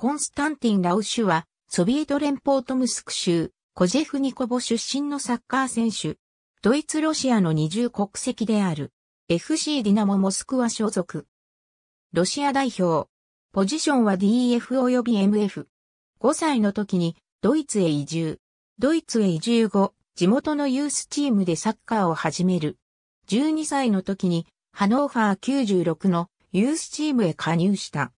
コンスタンティン・ラウシュは、ソビエト連邦トムスク州、コジェフニコボ出身のサッカー選手。ドイツ・ロシアの二重国籍である。FC ディナモ・モスクワ所属。ロシア代表。ポジションは DF 及び MF。5歳の時に、ドイツへ移住。ドイツへ移住後、地元のユースチームでサッカーを始める。12歳の時に、ハノーファー96のユースチームへ加入した。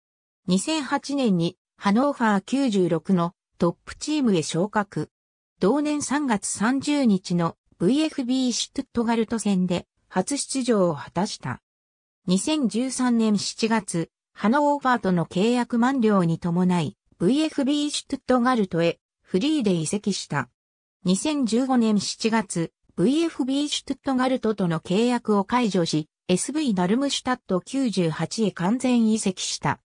2008年にハノーファー96のトップチームへ昇格。同年3月30日の VFB シュトゥットガルト戦で初出場を果たした。2013年7月、ハノーファーとの契約満了に伴い、VFB シュトゥットガルトへフリーで移籍した。2015年7月、VFB シュトゥットガルトとの契約を解除し、SV ダルムシュタット98へ完全移籍した。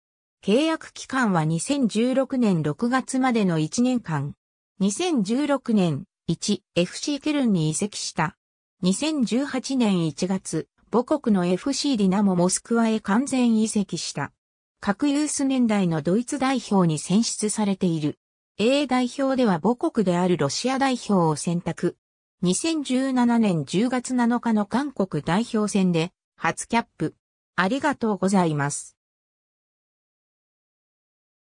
契約期間は2016年6月までの1年間。2016年 1FC ケルンに移籍した。2018年1月、母国の FC ディナモモスクワへ完全移籍した。各ユース年代のドイツ代表に選出されている。A 代表では母国であるロシア代表を選択。2017年10月7日の韓国代表戦で初キャップ。ありがとうございます。